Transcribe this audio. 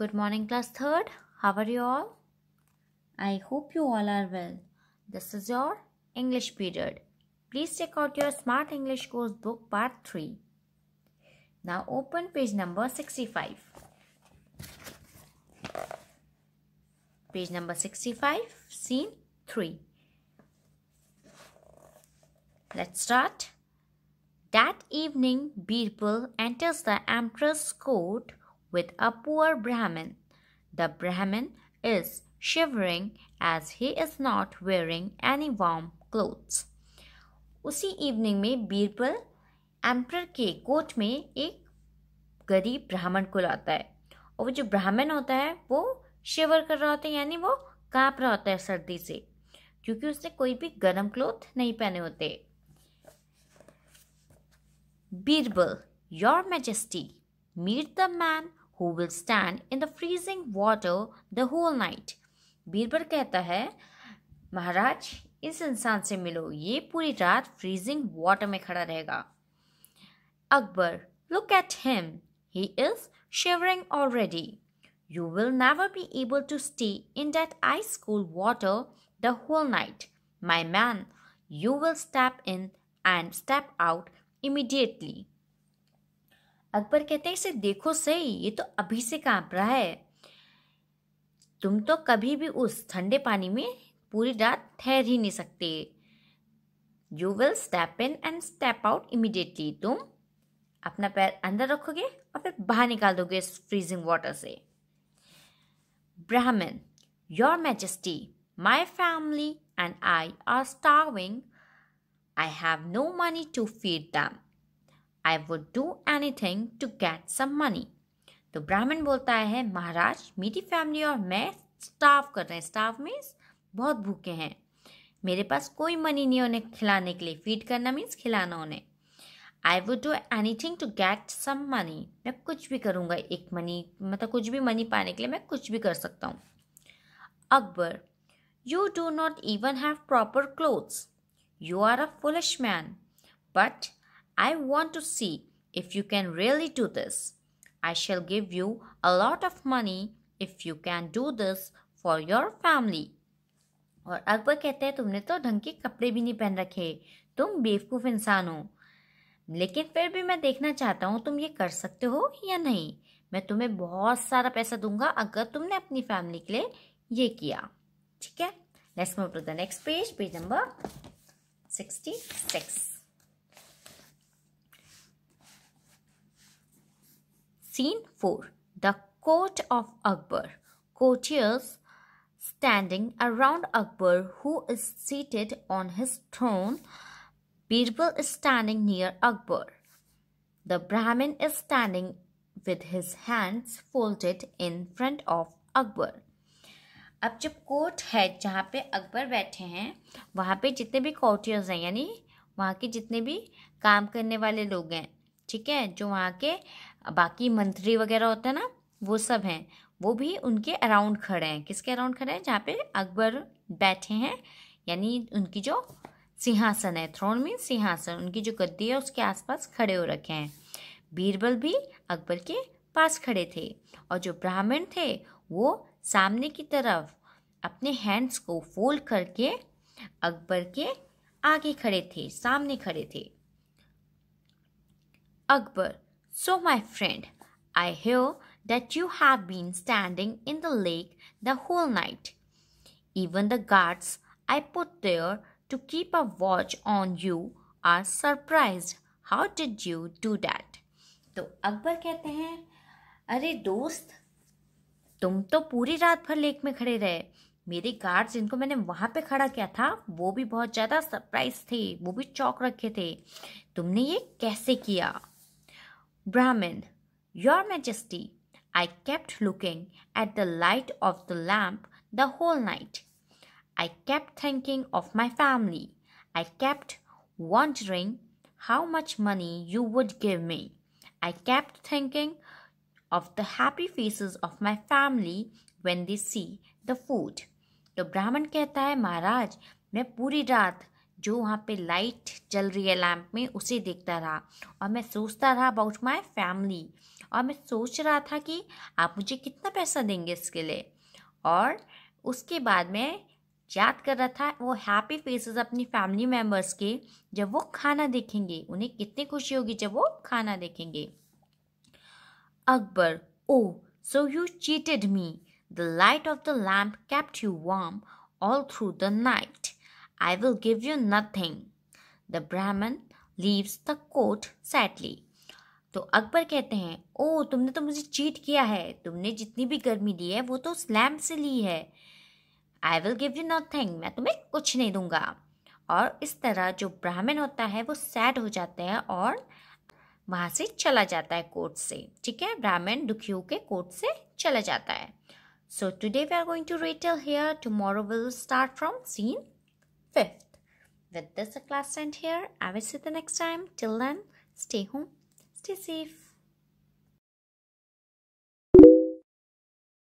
Good morning, class third. How are you all? I hope you all are well. This is your English period. Please check out your Smart English Course Book Part 3. Now open page number 65. Page number 65, scene 3. Let's start. That evening, Birbal enters the emperor's court with a poor Brahmin. The Brahmin is shivering as he is not wearing any warm clothes. उसी evening में Birbal emperor के coat में एक गरीब ब्राह्मण को लाता है और वो जो ब्राह्मण होता है वो शिवर कर रहा होता है यानी वो काँप रहा होता है सर्दी से क्योंकि उसने कोई भी गर्म क्लोथ नहीं पहने होते Birbal your majesty meet the man who will stand in the freezing water the whole night. Birbar कहता है, महाराज इस इंसान से मिलो, ये पूरी रात freezing water में खड़ा Akbar, look at him, he is shivering already. You will never be able to stay in that ice cold water the whole night. My man, you will step in and step out immediately. Akbar कहते हैं इसे देखो सही ये तो अभी से कांप रहा है तुम तो कभी भी उस ठंडे पानी में पूरी रात ठहर ही नहीं सकते you will step in and step out immediately तुम अपना पैर अंदर रखोगे और फिर बाहर निकाल दोगे इस फ्रीजिंग वाटर से ब्राह्मण your majesty my family and I are starving I have no money to feed them I would do anything to get some money तो ब्राह्मण बोलता है महाराज मेरी फैमिली और मैं स्टाफ कर रहे हैं स्टाफ मीन्स बहुत भूखे हैं मेरे पास कोई मनी नहीं उन्हें खिलाने के लिए फीड करना मीन्स खिलाना उन्हें I would do anything to get some money मैं कुछ भी करूँगा एक मनी मतलब कुछ भी मनी पाने के लिए मैं कुछ भी कर सकता हूँ Akbar you do not even have proper clothes you are a foolish man but I want to see if you can really do this. I shall give you a lot of money if you can do this for your family. और अकबर कहते हैं तुमने तो ढंग के कपड़े भी नहीं पहन रखे तुम बेवकूफ़ इंसान हो लेकिन फिर भी मैं देखना चाहता हूँ तुम ये कर सकते हो या नहीं मैं तुम्हें बहुत सारा पैसा दूंगा अगर तुमने अपनी फैमिली के लिए ये किया ठीक है let's move to the next page page number sixty six Scene 4 The court of Akbar. Courtiers standing around Akbar, who is seated on his throne. Birbal is standing near Akbar. The Brahmin is standing with his hands folded in front of Akbar. अब जब court है जहाँ पे अकबर बैठे हैं वहाँ पे जितने भी कोर्टियर्स हैं यानी वहाँ के जितने भी काम करने वाले लोग हैं ठीक है जो वहाँ के बाकी मंत्री वगैरह होते हैं ना वो सब हैं वो भी उनके अराउंड खड़े हैं किसके अराउंड खड़े हैं जहाँ पे अकबर बैठे हैं यानी उनकी जो सिंहासन है थ्रोन मीन सिंहासन उनकी जो गद्दी है उसके आसपास खड़े हो रखे हैं बीरबल भी अकबर के पास खड़े थे और जो ब्राह्मण थे वो सामने की तरफ अपने हैंड्स को फोल्ड करके अकबर के आगे खड़े थे सामने खड़े थे Akbar So, my friend, I hear that you have been standing in the lake the whole night. Even the guards I put there to keep a watch on you are surprised. How did you do that? तो अकबर कहते हैं अरे दोस्त तुम तो पूरी रात भर लेक में खड़े रहे मेरे गार्ड्स जिनको मैंने वहाँ पे खड़ा किया था वो भी बहुत ज़्यादा सरप्राइज थे वो भी चौक रखे थे तुमने ये कैसे किया Brahmin, Your Majesty, I kept looking at the light of the lamp the whole night. I kept thinking of my family. I kept wondering how much money you would give me. I kept thinking of the happy faces of my family when they see the food. तो ब्राह्मण कहता है महाराज मैं पूरी रात जो वहाँ पे लाइट चल रही है लैम्प में उसे देखता रहा और मैं सोचता रहा अबाउट माई फैमिली और मैं सोच रहा था कि आप मुझे कितना पैसा देंगे इसके लिए और उसके बाद मैं याद कर रहा था वो हैप्पी फेसेस अपनी फैमिली मेम्बर्स के जब वो खाना देखेंगे उन्हें कितनी खुशी होगी जब वो खाना देखेंगे Akbar oh so you cheated me the light of the lamp kept you warm all through the night I will give you nothing. The Brahman leaves the court sadly. तो अकबर कहते हैं ओ तुमने तो मुझे चीट किया है तुमने जितनी भी गर्मी दी है वो तो स्लैम से ली है I will give you nothing मैं तुम्हें कुछ नहीं दूंगा और इस तरह जो ब्राह्मण होता है वो सैड हो जाता है और वहाँ से चला जाता है कोर्ट से ठीक है ब्राह्मण दुखी होकर कोर्ट से चला जाता है so today we are going to retell here tomorrow will start from scene fifth. With this, the class end here. I will see you the next time. Till then, stay home, stay safe.